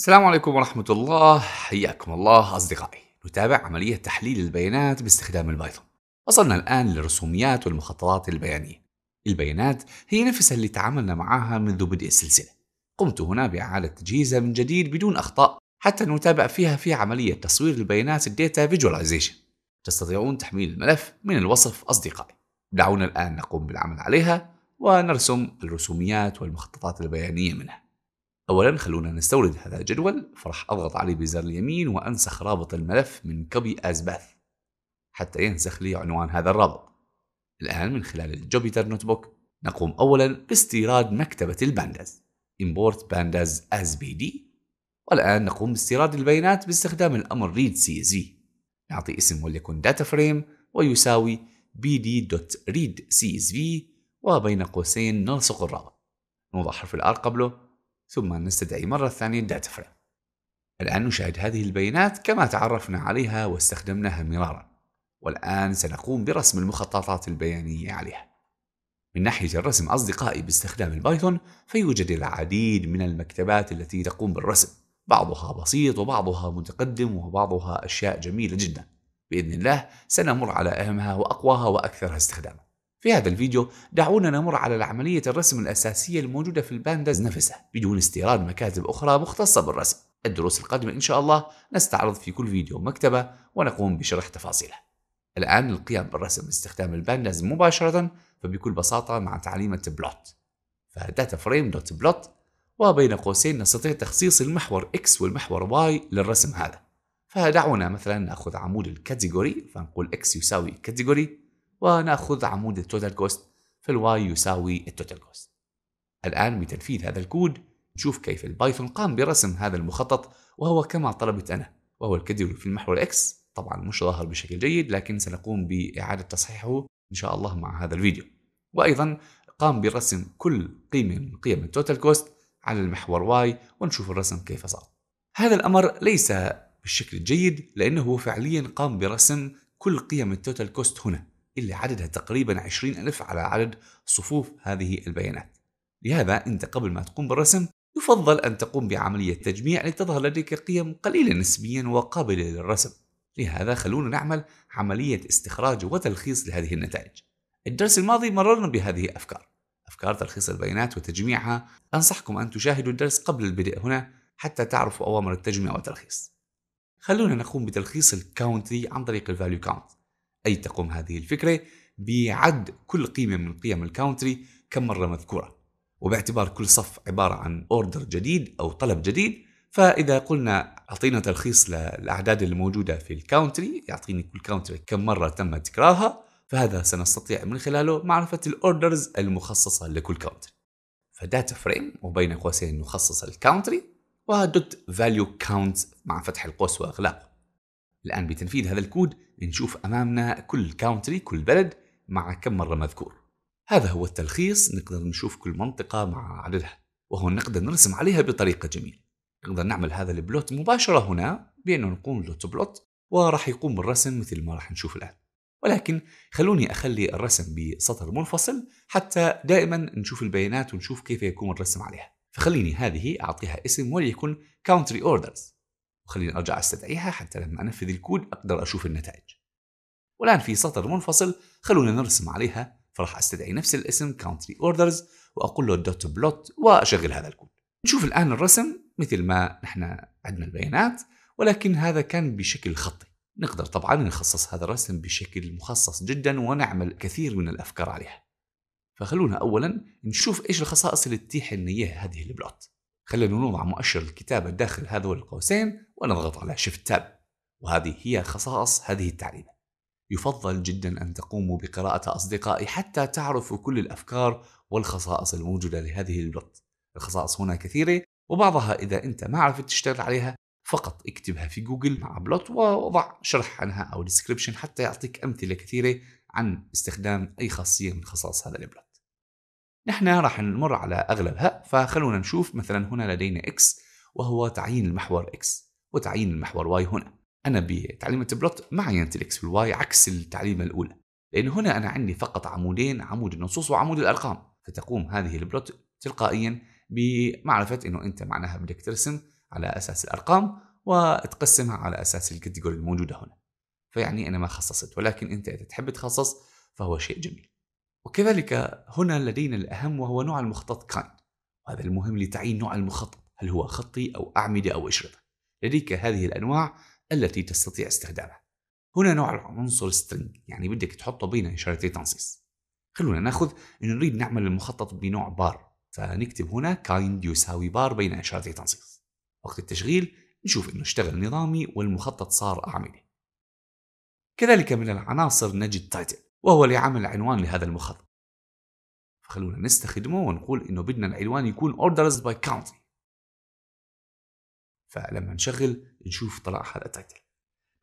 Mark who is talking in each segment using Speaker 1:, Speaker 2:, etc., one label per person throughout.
Speaker 1: السلام عليكم ورحمة الله حياكم الله أصدقائي نتابع عملية تحليل البيانات باستخدام البايثون وصلنا الآن للرسوميات والمخططات البيانية البيانات هي نفسها اللي تعاملنا معها منذ بدء السلسلة قمت هنا بإعادة تجهيزها من جديد بدون أخطاء حتى نتابع فيها في عملية تصوير البيانات الداتا فيجواليزيشن تستطيعون تحميل الملف من الوصف أصدقائي دعونا الآن نقوم بالعمل عليها ونرسم الرسوميات والمخططات البيانية منها أولا خلونا نستورد هذا الجدول فراح أضغط عليه بزر اليمين وأنسخ رابط الملف من كوبي أز باث حتى ينسخ لي عنوان هذا الرابط الآن من خلال الجوبيتر نوت بوك نقوم أولا باستيراد مكتبة البانداز import pandas as bd والآن نقوم باستيراد البيانات باستخدام الأمر read csv نعطي اسم وليكن data frame ويساوي bd.readcsv وبين قوسين نلصق الرابط نوضع حرف الآر قبله ثم نستدعي مرة ثانية فريم. الآن نشاهد هذه البيانات كما تعرفنا عليها واستخدمناها مرارا والآن سنقوم برسم المخططات البيانية عليها من ناحية الرسم أصدقائي باستخدام البايثون فيوجد العديد من المكتبات التي تقوم بالرسم بعضها بسيط وبعضها متقدم وبعضها أشياء جميلة جدا بإذن الله سنمر على أهمها وأقواها وأكثرها استخداما في هذا الفيديو دعونا نمر على عملية الرسم الأساسية الموجودة في البانداز نفسها بدون استيراد مكاتب أخرى مختصة بالرسم الدروس القادمة إن شاء الله نستعرض في كل فيديو مكتبة ونقوم بشرح تفاصيله الآن القيام بالرسم باستخدام البانداز مباشرة فبكل بساطة مع تعليمة بلوت فداتا فريم دوت بلوت وبين قوسين نستطيع تخصيص المحور X والمحور Y للرسم هذا فدعونا مثلا نأخذ عمود الكاتيجوري فنقول X يساوي كاتيجوري ونأخذ عمود التوتال كوست فالواي يساوي التوتال كوست الآن بتنفيذ هذا الكود نشوف كيف البايثون قام برسم هذا المخطط وهو كما طلبت أنا وهو الكدر في المحور اكس طبعا مش ظاهر بشكل جيد لكن سنقوم بإعادة تصحيحه إن شاء الله مع هذا الفيديو وأيضا قام برسم كل قيمة من قيم التوتال كوست على المحور واي ونشوف الرسم كيف صار هذا الأمر ليس بالشكل الجيد لأنه فعليا قام برسم كل قيم التوتال كوست هنا اللي عددها تقريبا 20 ألف على عدد صفوف هذه البيانات لهذا أنت قبل ما تقوم بالرسم يفضل أن تقوم بعملية تجميع لتظهر لديك قيم قليلة نسبيا وقابلة للرسم لهذا خلونا نعمل عملية استخراج وتلخيص لهذه النتائج الدرس الماضي مررنا بهذه الأفكار أفكار تلخيص البيانات وتجميعها أنصحكم أن تشاهدوا الدرس قبل البدء هنا حتى تعرفوا أوامر التجميع والتلخيص خلونا نقوم بتلخيص الكاونت عن طريق الفاليو كاونت أي تقوم هذه الفكرة بعد كل قيمة من قيم الكاونتري كم مرة مذكورة وباعتبار كل صف عبارة عن أوردر جديد أو طلب جديد فإذا قلنا أعطينا تلخيص للأعداد الموجودة في الكاونتري يعطيني كل كاونتري كم مرة تم تكرارها فهذا سنستطيع من خلاله معرفة الأوردرز المخصصة لكل كاونتري فداتا فريم وبين قوسين نخصص الكاونتري ودوت فاليو كاونت مع فتح القوس وإغلاقه الآن بتنفيذ هذا الكود نشوف أمامنا كل كاونتري كل بلد مع كم مرة مذكور هذا هو التلخيص نقدر نشوف كل منطقة مع عددها وهون نقدر نرسم عليها بطريقة جميلة نقدر نعمل هذا البلوت مباشرة هنا بأنه نقوم بلوت بلوت وراح يقوم بالرسم مثل ما راح نشوف الآن ولكن خلوني أخلي الرسم بسطر منفصل حتى دائما نشوف البيانات ونشوف كيف يكون الرسم عليها فخليني هذه أعطيها اسم وليكن country orders وخليني أرجع أستدعيها حتى لما أنفذ الكود أقدر أشوف النتائج والآن في سطر منفصل خلونا نرسم عليها فراح أستدعي نفس الاسم country orders وأقول له دوت بلوت وأشغل هذا الكود نشوف الآن الرسم مثل ما نحن عندنا البيانات ولكن هذا كان بشكل خطي نقدر طبعا نخصص هذا الرسم بشكل مخصص جدا ونعمل كثير من الأفكار عليها فخلونا أولا نشوف إيش الخصائص اللي تتيح لنا إياها هذه البلوت خلينا نوضع مؤشر الكتابة داخل هذول القوسين ونضغط على Shift Tab وهذه هي خصائص هذه التعليمة يفضل جدا أن تقوموا بقراءة أصدقائي حتى تعرفوا كل الأفكار والخصائص الموجودة لهذه البط الخصائص هنا كثيرة وبعضها إذا أنت ما عرفت تشتغل عليها فقط اكتبها في جوجل مع بلوت ووضع شرح عنها أو ديسكريبشن حتى يعطيك أمثلة كثيرة عن استخدام أي خاصية من خصائص هذا البلوت نحن راح نمر على أغلبها فخلونا نشوف مثلا هنا لدينا X وهو تعيين المحور X وتعيين المحور Y هنا أنا بتعليمة بلوت ما عينت الإكس والواي عكس التعليمة الأولى لأن هنا أنا عندي فقط عمودين عمود النصوص وعمود الأرقام فتقوم هذه البلوت تلقائيا بمعرفة أنه أنت معناها بدك ترسم على أساس الأرقام وتقسمها على أساس الكاتيجوري الموجودة هنا فيعني أنا ما خصصت ولكن أنت إذا تحب تخصص فهو شيء جميل وكذلك هنا لدينا الأهم وهو نوع المخطط كاين وهذا المهم لتعيين نوع المخطط هل هو خطي أو أعمدة أو أشرطة لديك هذه الأنواع التي تستطيع استخدامها هنا نوع العنصر string يعني بدك تحطه بين إشارتي تنصيص خلونا ناخذ إن نريد نعمل المخطط بنوع بار فنكتب هنا kind يساوي بار بين إشارتي تنصيص وقت التشغيل نشوف إنه اشتغل نظامي والمخطط صار أعمدة كذلك من العناصر نجد title وهو اللي عمل عنوان لهذا المخطط فخلونا نستخدمه ونقول انه بدنا العنوان يكون orders by county فلما نشغل نشوف طلع هذا التايتل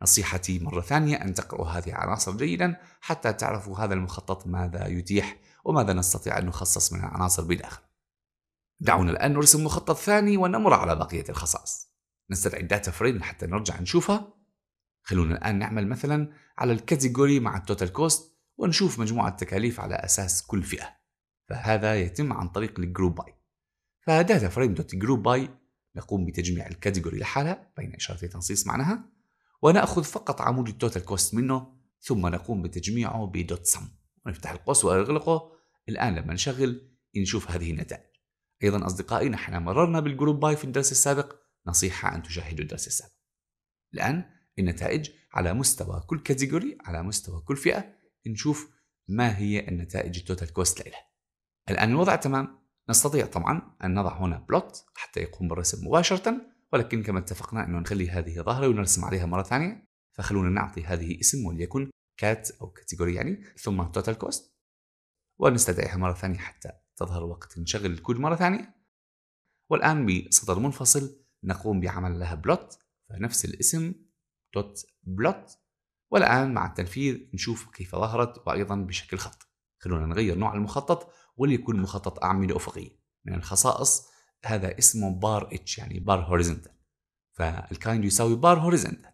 Speaker 1: نصيحتي مرة ثانية أن تقرأوا هذه العناصر جيدا حتى تعرفوا هذا المخطط ماذا يتيح وماذا نستطيع أن نخصص من العناصر بداخله دعونا الآن نرسم مخطط ثاني ونمر على بقية الخصائص نستدعي الداتا فريم حتى نرجع نشوفها خلونا الآن نعمل مثلا على الكاتيجوري مع التوتال كوست ونشوف مجموعة التكاليف على أساس كل فئة فهذا يتم عن طريق الجروب باي فداتا فريم دوت جروب باي نقوم بتجميع الكاتيجوري لحالها بين إشارتي تنصيص معناها ونأخذ فقط عمود التوتال كوست منه ثم نقوم بتجميعه بدوت سم ونفتح القوس ونغلقه الآن لما نشغل نشوف هذه النتائج أيضا أصدقائي نحن مررنا بالجروب باي في الدرس السابق نصيحة أن تشاهدوا الدرس السابق الآن النتائج على مستوى كل كاتيجوري على مستوى كل فئة نشوف ما هي النتائج التوتال كوست لها الآن الوضع تمام نستطيع طبعا أن نضع هنا بلوت حتى يقوم بالرسم مباشرة ولكن كما اتفقنا أنه نخلي هذه ظاهرة ونرسم عليها مرة ثانية فخلونا نعطي هذه اسم وليكن كات أو كاتيجوري يعني ثم توتال كوست ونستدعيها مرة ثانية حتى تظهر وقت نشغل الكود مرة ثانية والآن بسطر منفصل نقوم بعمل لها بلوت فنفس الاسم دوت بلوت والآن مع التنفيذ نشوف كيف ظهرت وأيضا بشكل خط خلونا نغير نوع المخطط وليكون مخطط أعمدة أفقية من الخصائص هذا اسمه بار اتش يعني بار هوريزنتال فالكايند يساوي بار هوريزنتال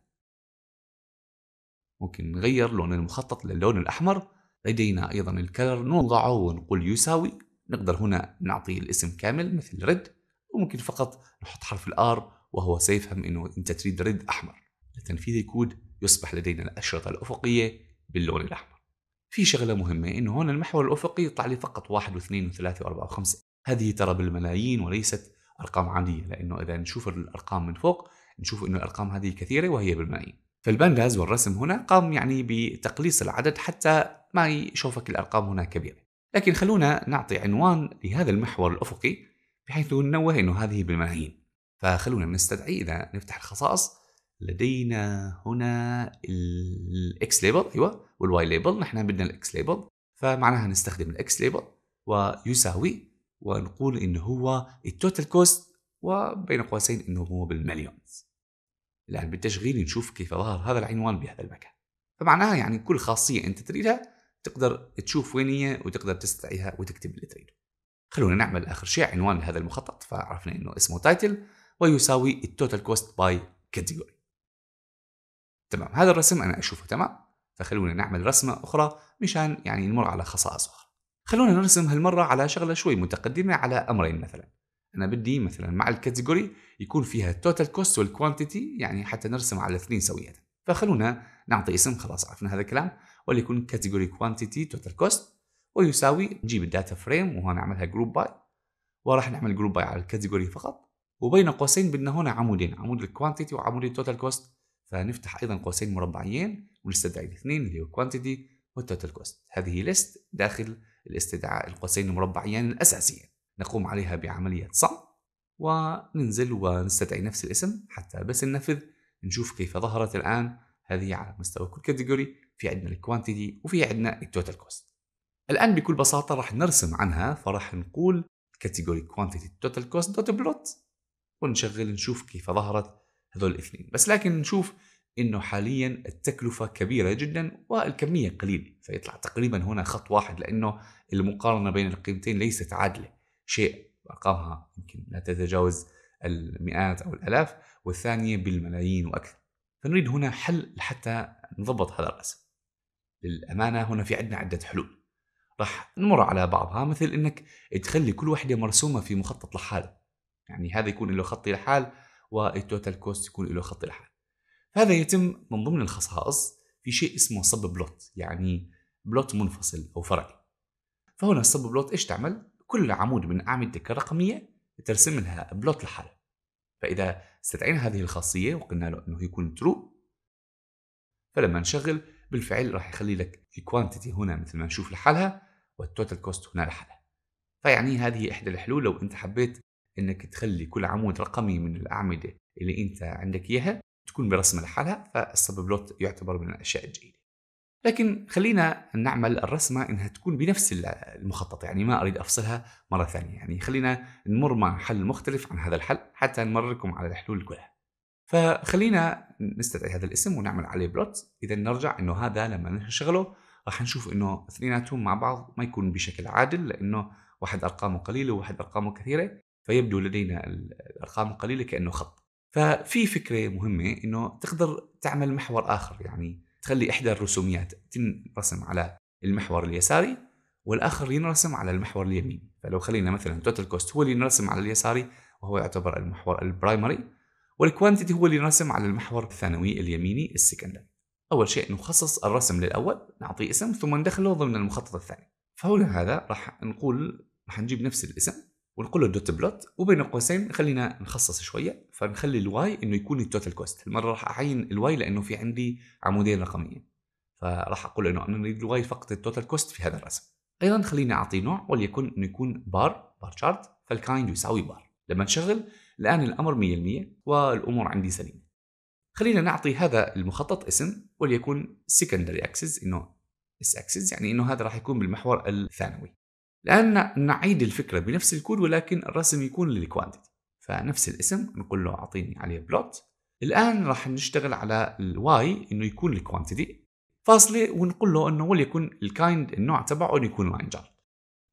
Speaker 1: ممكن نغير لون المخطط للون الأحمر لدينا أيضا الكلر نوضعه ونقول يساوي نقدر هنا نعطيه الاسم كامل مثل ريد وممكن فقط نحط حرف الآر وهو سيفهم أنه أنت تريد ريد أحمر لتنفيذ الكود يصبح لدينا الأشرطة الأفقية باللون الأحمر في شغلة مهمة إنه هون المحور الأفقي يطلع لي فقط واحد واثنين وثلاثة وأربعة وخمسة هذه ترى بالملايين وليست أرقام عادية لأنه إذا نشوف الأرقام من فوق نشوف إنه الأرقام هذه كثيرة وهي بالملايين فالبانداز والرسم هنا قام يعني بتقليص العدد حتى ما يشوفك الأرقام هنا كبيرة لكن خلونا نعطي عنوان لهذا المحور الأفقي بحيث ننوه إنه هذه بالملايين فخلونا نستدعي إذا نفتح الخصائص لدينا هنا الاكس ليبل ايوه والواي ليبل نحن بدنا الاكس ليبل فمعناها نستخدم الاكس ليبل ويساوي ونقول انه هو التوتال كوست وبين قوسين انه هو بالمليونز الان بالتشغيل نشوف كيف ظهر هذا العنوان بهذا المكان فمعناها يعني كل خاصيه انت تريدها تقدر تشوف وين هي وتقدر تستدعيها وتكتب اللي تريده خلونا نعمل اخر شيء عنوان لهذا المخطط فعرفنا انه اسمه تايتل ويساوي التوتال كوست باي كاتيجوري تمام هذا الرسم انا اشوفه تمام فخلونا نعمل رسمه اخرى مشان يعني نمر على خصائص اخرى خلونا نرسم هالمره على شغله شوي متقدمه على امرين مثلا انا بدي مثلا مع الكاتيجوري يكون فيها التوتال كوست والكوانتيتي يعني حتى نرسم على الاثنين سويا فخلونا نعطي اسم خلاص عرفنا هذا الكلام وليكن كاتيجوري كوانتيتي توتال كوست ويساوي نجيب الداتا فريم وهون نعملها جروب باي وراح نعمل جروب باي على الكاتيجوري فقط وبين قوسين بدنا هنا عمودين عمود الكوانتيتي وعمود التوتال كوست فنفتح ايضا قوسين مربعيين ونستدعي الاثنين اللي هو كوانتيتي والتوتال كوست هذه ليست داخل الاستدعاء القوسين المربعيين الاساسيين نقوم عليها بعمليه صم وننزل ونستدعي نفس الاسم حتى بس ننفذ نشوف كيف ظهرت الان هذه على مستوى كل كاتيجوري في عندنا الكوانتيتي وفي عندنا التوتال كوست الان بكل بساطه راح نرسم عنها فراح نقول كاتيجوري كوانتيتي توتال كوست دوت بلوت ونشغل نشوف كيف ظهرت هذول الاثنين بس لكن نشوف انه حاليا التكلفه كبيره جدا والكميه قليله فيطلع تقريبا هنا خط واحد لانه المقارنه بين القيمتين ليست عادله شيء ارقامها يمكن لا تتجاوز المئات او الالاف والثانيه بالملايين واكثر فنريد هنا حل لحتى نضبط هذا الرسم للامانه هنا في عندنا عده حلول راح نمر على بعضها مثل انك تخلي كل واحده مرسومه في مخطط لحالها يعني هذا يكون له خطي لحال والتوتال كوست يكون له خط لحاله. هذا يتم من ضمن الخصائص في شيء اسمه سب بلوت يعني بلوت منفصل او فرعي فهنا السب بلوت ايش تعمل كل عمود من اعمدتك الرقميه ترسم لها بلوت لحالها فاذا استدعينا هذه الخاصيه وقلنا له انه يكون ترو فلما نشغل بالفعل راح يخلي لك الكوانتيتي هنا مثل ما نشوف لحالها والتوتال كوست هنا لحالها فيعني هذه احدى الحلول لو انت حبيت انك تخلي كل عمود رقمي من الاعمده اللي انت عندك اياها تكون برسمه لحالها فالسب بلوت يعتبر من الاشياء الجيده. لكن خلينا نعمل الرسمه انها تكون بنفس المخطط يعني ما اريد افصلها مره ثانيه يعني خلينا نمر مع حل مختلف عن هذا الحل حتى نمركم على الحلول كلها. فخلينا نستدعي هذا الاسم ونعمل عليه بلوت اذا نرجع انه هذا لما نشغله راح نشوف انه اثنيناتهم مع بعض ما يكون بشكل عادل لانه واحد ارقامه قليله وواحد ارقامه كثيره فيبدو لدينا الارقام القليله كانه خط ففي فكره مهمه انه تقدر تعمل محور اخر يعني تخلي احدى الرسوميات تنرسم على المحور اليساري والاخر ينرسم على المحور اليمين فلو خلينا مثلا توتال كوست هو اللي ينرسم على اليساري وهو يعتبر المحور البرايمري والكوانتيتي هو اللي ينرسم على المحور الثانوي اليميني السكندري اول شيء نخصص الرسم للاول نعطيه اسم ثم ندخله ضمن المخطط الثاني فهنا هذا راح نقول راح نجيب نفس الاسم ونقول له دوت بلوت وبين قوسين خلينا نخصص شويه فنخلي الواي انه يكون التوتال كوست المره راح اعين الواي لانه في عندي عمودين رقميين فراح اقول انه انا نريد الواي فقط التوتال كوست في هذا الرسم ايضا خلينا اعطيه نوع وليكن انه يكون بار بار شارت فالكايند يساوي بار لما نشغل الان الامر 100% والامور عندي سليمه خلينا نعطي هذا المخطط اسم وليكن سكندري اكسس انه اس اكسس يعني انه هذا راح يكون بالمحور الثانوي الآن نعيد الفكرة بنفس الكود ولكن الرسم يكون للكوانتيتي فنفس الاسم نقول له أعطيني عليه بلوت الآن راح نشتغل على الواي إنه يكون الكوانتيتي فاصلة ونقول له إنه وليكن الكايند النوع تبعه إنه يكون لاين جارد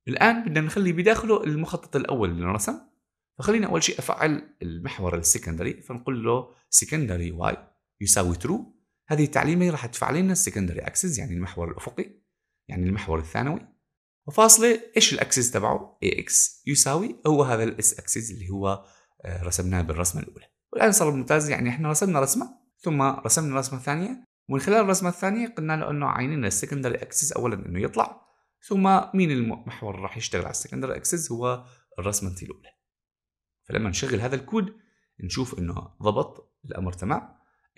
Speaker 1: الآن بدنا نخلي بداخله المخطط الأول للرسم فخلينا أول شيء أفعل المحور السكندري فنقول له سكندري واي يساوي ترو هذه التعليمة راح تفعل لنا السكندري أكسس يعني المحور الأفقي يعني المحور الثانوي وفاصله ايش الاكسس تبعه اي اكس يساوي هو هذا الاس اكسس اللي هو آه، رسمناه بالرسمه الاولى والان صار ممتاز يعني احنا رسمنا رسمه ثم رسمنا رسمه ثانيه ومن خلال الرسمه الثانيه قلنا له انه عينينا السكندري اكسس اولا انه يطلع ثم مين المحور اللي راح يشتغل على السكندري اكسس هو الرسمه الاولى فلما نشغل هذا الكود نشوف انه ضبط الامر تمام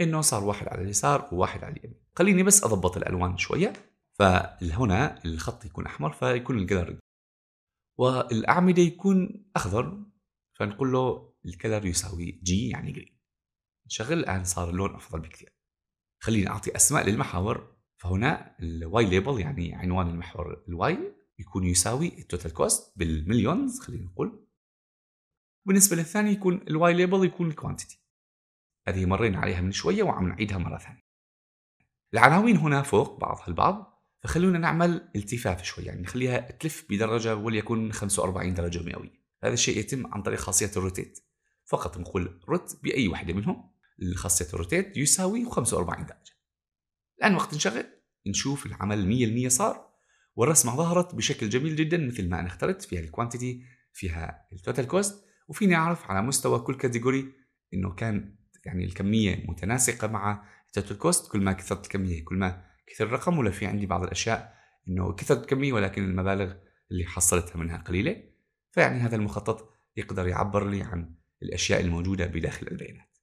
Speaker 1: انه صار واحد على اليسار وواحد على اليمين خليني بس اضبط الالوان شويه فهنا الخط يكون احمر فيكون الكلر والاعمده يكون اخضر فنقول له الكلر يساوي جي يعني جري نشغل الان صار اللون افضل بكثير خليني اعطي اسماء للمحاور فهنا الواي ليبل يعني عنوان المحور الواي يكون يساوي التوتال كوست بالمليونز خلينا نقول بالنسبه للثاني يكون الواي ليبل يكون الكوانتيتي هذه مرينا عليها من شويه وعم نعيدها مره ثانيه العناوين هنا فوق بعضها البعض فخلونا نعمل التفاف شوي يعني نخليها تلف بدرجه وليكن 45 درجه مئويه هذا الشيء يتم عن طريق خاصيه الروتيت فقط نقول روت باي وحده منهم خاصيه الروتيت يساوي 45 درجه الان وقت نشغل نشوف العمل 100% صار والرسمه ظهرت بشكل جميل جدا مثل ما انا اخترت فيها الكوانتيتي فيها التوتال كوست وفيني اعرف على مستوى كل كاتيجوري انه كان يعني الكميه متناسقه مع التوتال كوست كل ما كثرت الكميه كل ما كثر الرقم ولا في عندي بعض الاشياء انه كثرت كمي ولكن المبالغ اللي حصلتها منها قليله فيعني هذا المخطط يقدر يعبر لي عن الاشياء الموجوده بداخل البيانات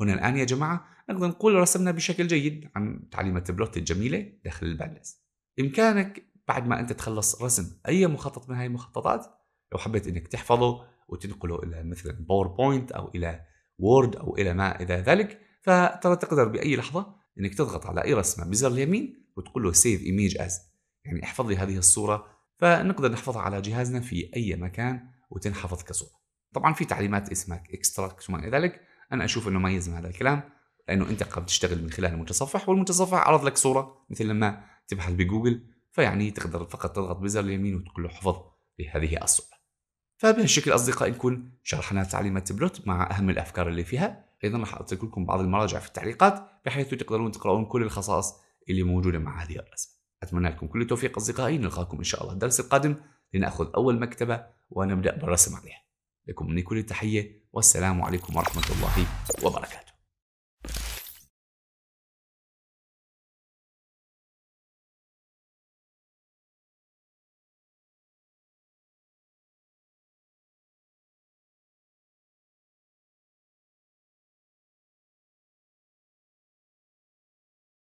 Speaker 1: هنا الان يا جماعه نقدر نقول رسمنا بشكل جيد عن تعليمات البلوت الجميله داخل البالانس بامكانك بعد ما انت تخلص رسم اي مخطط من هاي المخططات لو حبيت انك تحفظه وتنقله الى مثلا باوربوينت او الى وورد او الى ما الى ذلك فترى تقدر باي لحظه انك تضغط على اي رسمه بزر اليمين وتقول له سيف ايميج از يعني احفظ لي هذه الصوره فنقدر نحفظها على جهازنا في اي مكان وتنحفظ كصوره. طبعا في تعليمات اسمها اكستراكت وما الى ذلك انا اشوف انه ما يلزم هذا الكلام لانه انت قاعد تشتغل من خلال المتصفح والمتصفح عرض لك صوره مثل لما تبحث بجوجل فيعني تقدر فقط تضغط بزر اليمين وتقول له احفظ لهذه الصوره. فبهالشكل اصدقائي نكون شرحنا تعليمات بلوت مع اهم الافكار اللي فيها ايضا راح اترك لكم بعض المراجع في التعليقات بحيث تقدرون تقرؤون كل الخصائص اللي موجوده مع هذه الرسمه اتمنى لكم كل التوفيق اصدقائي نلقاكم ان شاء الله الدرس القادم لناخذ اول مكتبه ونبدا بالرسم عليها لكم مني كل التحيه والسلام عليكم ورحمه الله وبركاته